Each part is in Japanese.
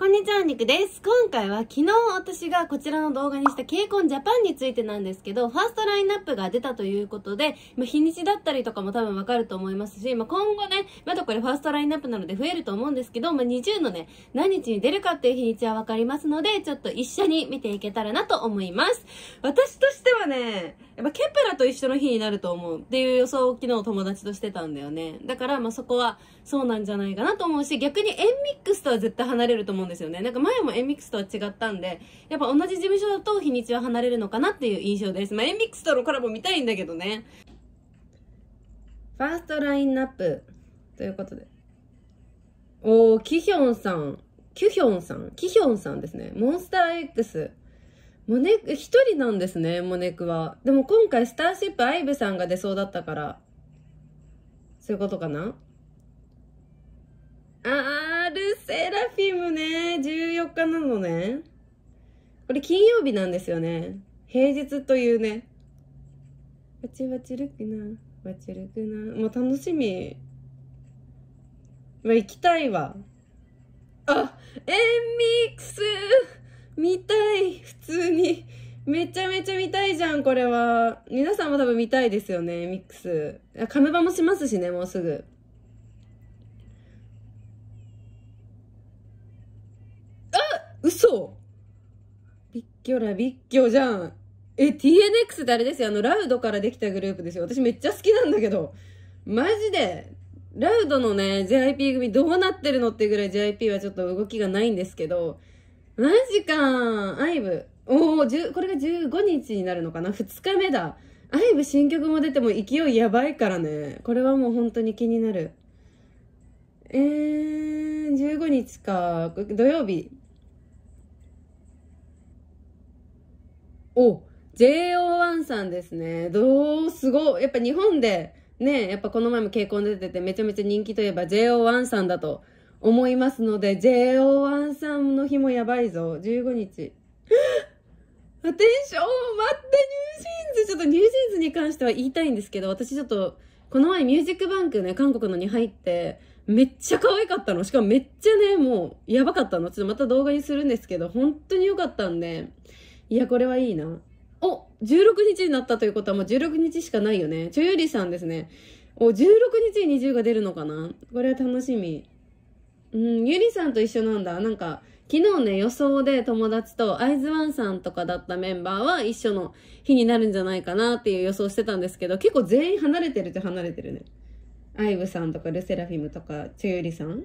こんにちは、肉です。今回は昨日私がこちらの動画にした k n j ジャパンについてなんですけど、ファーストラインナップが出たということで、まあ、日にちだったりとかも多分わかると思いますし、まあ、今後ね、まだこれファーストラインナップなので増えると思うんですけど、まあ、20のね、何日に出るかっていう日にちはわかりますので、ちょっと一緒に見ていけたらなと思います。私としてはね、やっぱケプラと一緒の日になると思うっていう予想を昨日友達としてたんだよね。だから、まそこは、そうなんじゃないかなと思うし、逆にエンミックスとは絶対離れると思うんですよね。なんか前もエンミックスとは違ったんで、やっぱ同じ事務所だと日にちは離れるのかなっていう印象です。まあエンミックスとのコラボ見たいんだけどね。ファーストラインナップということで。おおキヒョンさん。キヒョンさん。キヒョンさんですね。モンスター X。モネク、1人なんですね、モネクは。でも今回スターシップアイブさんが出そうだったから、そういうことかなあー、ルセラフィムね、14日なのね。これ金曜日なんですよね。平日というね。わちバチるくな、わちるくな。もう楽しみ。あ、行きたいわ。あ、エンミックス見たい、普通に。めちゃめちゃ見たいじゃん、これは。皆さんも多分見たいですよね、ミックス。カムバもしますしね、もうすぐ。嘘ビッキョラビッキョじゃん。え、TNX ってあれですよ。あの、ラウドからできたグループですよ。私めっちゃ好きなんだけど。マジで、ラウドのね、JIP 組どうなってるのってぐらい JIP はちょっと動きがないんですけど。マジかアイブ。おー、これが15日になるのかな ?2 日目だ。アイブ新曲も出ても勢いやばいからね。これはもう本当に気になる。えー、15日か。土曜日。お、JO1 さんですね。どう、すごい。やっぱ日本で、ね、やっぱこの前も結婚出てて、めちゃめちゃ人気といえば JO1 さんだと思いますので、JO1 さんの日もやばいぞ。15日。テンション待って、ニュージーンズちょっとニュージーンズに関しては言いたいんですけど、私ちょっと、この前ミュージックバンクね、韓国のに入って、めっちゃ可愛かったの。しかもめっちゃね、もう、やばかったの。ちょっとまた動画にするんですけど、本当に良かったんで、いや、これはいいな。お !16 日になったということはもう16日しかないよね。ちょゆりさんですね。お、16日に20が出るのかなこれは楽しみ。うん、ゆりさんと一緒なんだ。なんか、昨日ね、予想で友達と、アイズワンさんとかだったメンバーは一緒の日になるんじゃないかなっていう予想してたんですけど、結構全員離れてるっちゃ離れてるね。アイブさんとか、ルセラフィムとか、チョユリさん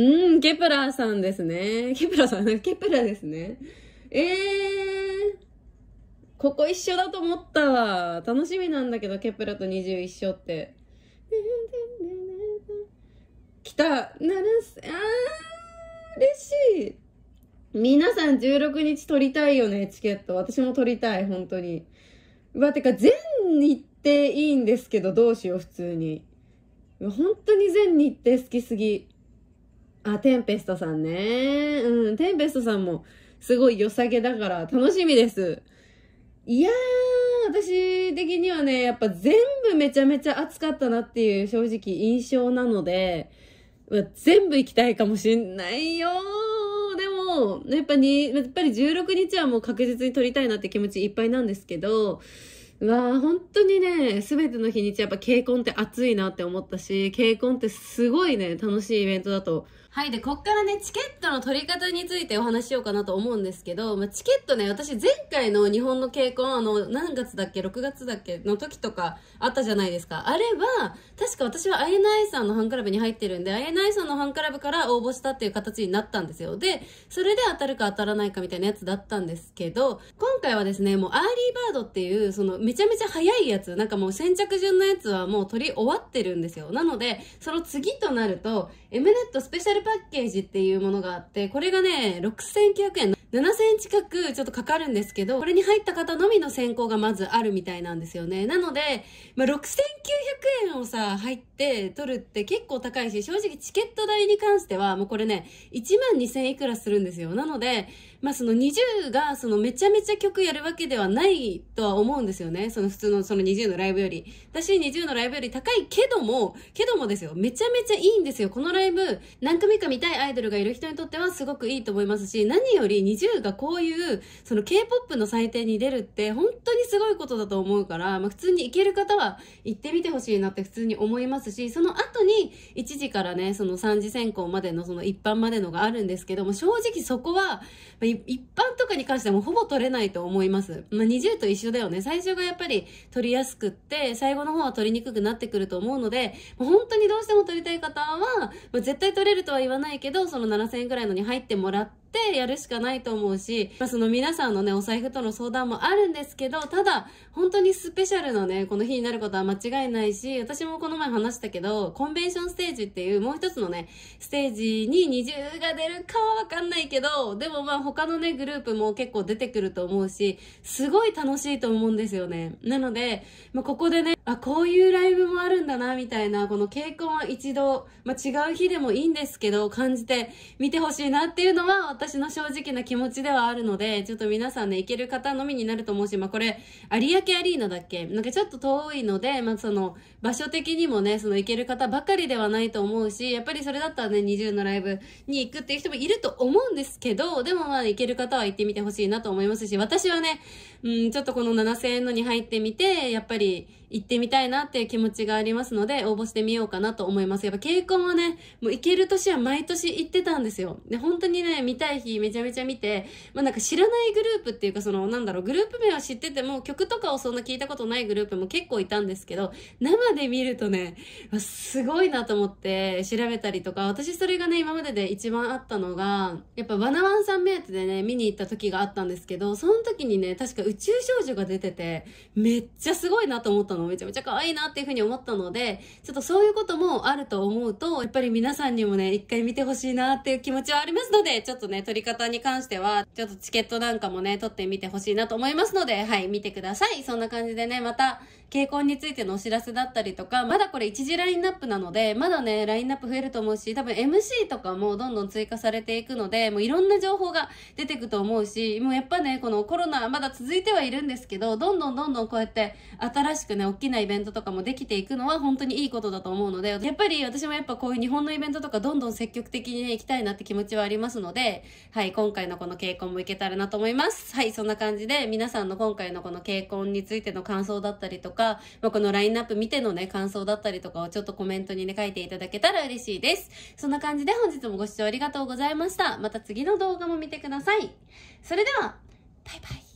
うん、ケプラーさんですね。ケプラーさん、ケプラーですね。えー、ここ一緒だと思ったわ。楽しみなんだけど、ケプラと2一緒って。来た、なあー、嬉しい。皆さん16日取りたいよね、チケット。私も取りたい、本当に。うわ、てか、全日程いいんですけど、どうしよう、普通に。本当に全日程好きすぎ。あ、テンペストさんね。うん、テンペストさんもすごい良さげだから楽しみです。いやー、私的にはね、やっぱ全部めちゃめちゃ暑かったなっていう正直印象なので、全部行きたいかもしんないよでも、やっぱに、やっぱり16日はもう確実に撮りたいなって気持ちいっぱいなんですけど、わあ、本当にね、すべての日にちやっぱ K コって暑いなって思ったし、K コってすごいね、楽しいイベントだとはい。で、こっからね、チケットの取り方についてお話しようかなと思うんですけど、まあ、チケットね、私前回の日本の傾向あの、何月だっけ、6月だっけの時とかあったじゃないですか。あれは、確か私は INI さんのファンクラブに入ってるんで、INI さんのファンクラブから応募したっていう形になったんですよ。で、それで当たるか当たらないかみたいなやつだったんですけど、今回はですね、もうアーリーバードっていう、その、めちゃめちゃ早いやつ、なんかもう先着順のやつはもう取り終わってるんですよ。なので、その次となると、エムネットスペシャルパッケージっていうものがあって、これがね、6900円、7000円近くちょっとかかるんですけど、これに入った方のみの選考がまずあるみたいなんですよね。なので、まあ、6900ンをさ、入って取るって結構高いし、正直チケット代に関しては、もうこれね、1万2000いくらするんですよ。なので、まあその20が、そのめちゃめちゃ曲やるわけではないとは思うんですよね。その普通のその20のライブより。私20のライブより高いけども、けどもですよ、めちゃめちゃいいんですよ。このライブ、何組か見たいアイドルがいる人にとってはすごくいいと思いますし、何より20がこういう、その K-POP の祭典に出るって、本当にすごいことだと思うから、まあ普通に行ける方は行ってみてほしいなって普通に思いますし、その後に1時からね、その3次選考までのその一般までのがあるんですけども、正直そこは、一般とかに関してもほぼ取れないと思います。まあ、20と一緒だよね。最初がやっぱり取りやすくって、最後の方は取りにくくなってくると思うので、本当にどうしても取りたい方は、まあ、絶対取れるとは言わないけど、その7000円くらいのに入ってもらって、ってやるしかないと思うし、まあ、その皆さんのね、お財布との相談もあるんですけど、ただ、本当にスペシャルのね、この日になることは間違いないし、私もこの前話したけど、コンベンションステージっていうもう一つのね、ステージに20が出るかはわかんないけど、でもまあ他のね、グループも結構出てくると思うし、すごい楽しいと思うんですよね。なので、まあ、ここでね、あ、こういうライブもあるんだな、みたいな、この傾向は一度、まあ、違う日でもいいんですけど、感じて見てほしいなっていうのは、私の正直な気持ちではあるので、ちょっと皆さんね、行ける方のみになると思うし、まあこれ、有明アリーナだっけなんかちょっと遠いので、まあその、場所的にもね、その行ける方ばかりではないと思うし、やっぱりそれだったらね、20のライブに行くっていう人もいると思うんですけど、でもまあ行ける方は行ってみてほしいなと思いますし、私はね、うん、ちょっとこの7000円のに入ってみて、やっぱり、行ってみたいなっていう気持ちがありますので、応募してみようかなと思います。やっぱ稽古もね、もう行ける年は毎年行ってたんですよ。で、本当にね、見たい日めちゃめちゃ見て、まあなんか知らないグループっていうか、その、なんだろう、グループ名は知ってても、曲とかをそんな聞いたことないグループも結構いたんですけど、生で見るとね、すごいなと思って調べたりとか、私それがね、今までで一番あったのが、やっぱワナワンさん目当てでね、見に行った時があったんですけど、その時にね、確か宇宙少女が出てて、めっちゃすごいなと思ったののめちゃめちゃ可愛いなっていうふうに思ったので、ちょっとそういうこともあると思うと、やっぱり皆さんにもね、一回見てほしいなっていう気持ちはありますので、ちょっとね、撮り方に関しては、ちょっとチケットなんかもね、撮ってみてほしいなと思いますので、はい、見てください。そんな感じでね、また、傾向についてのお知らせだったりとか、まだこれ一次ラインナップなので、まだね、ラインナップ増えると思うし、多分 MC とかもどんどん追加されていくので、もういろんな情報が出てくと思うし、もうやっぱね、このコロナまだ続いてはいるんですけど、どんどんどんどんこうやって新しくね、な大きなイベントとかもできていくのは本当にいいことだと思うので、やっぱり私もやっぱこういう日本のイベントとかどんどん積極的にね、行きたいなって気持ちはありますので、はい、今回のこの傾向もいけたらなと思います。はい、そんな感じで皆さんの今回のこの傾向についての感想だったりとか、まあ、このラインナップ見てのね、感想だったりとかをちょっとコメントにね、書いていただけたら嬉しいです。そんな感じで本日もご視聴ありがとうございました。また次の動画も見てください。それでは、バイバイ。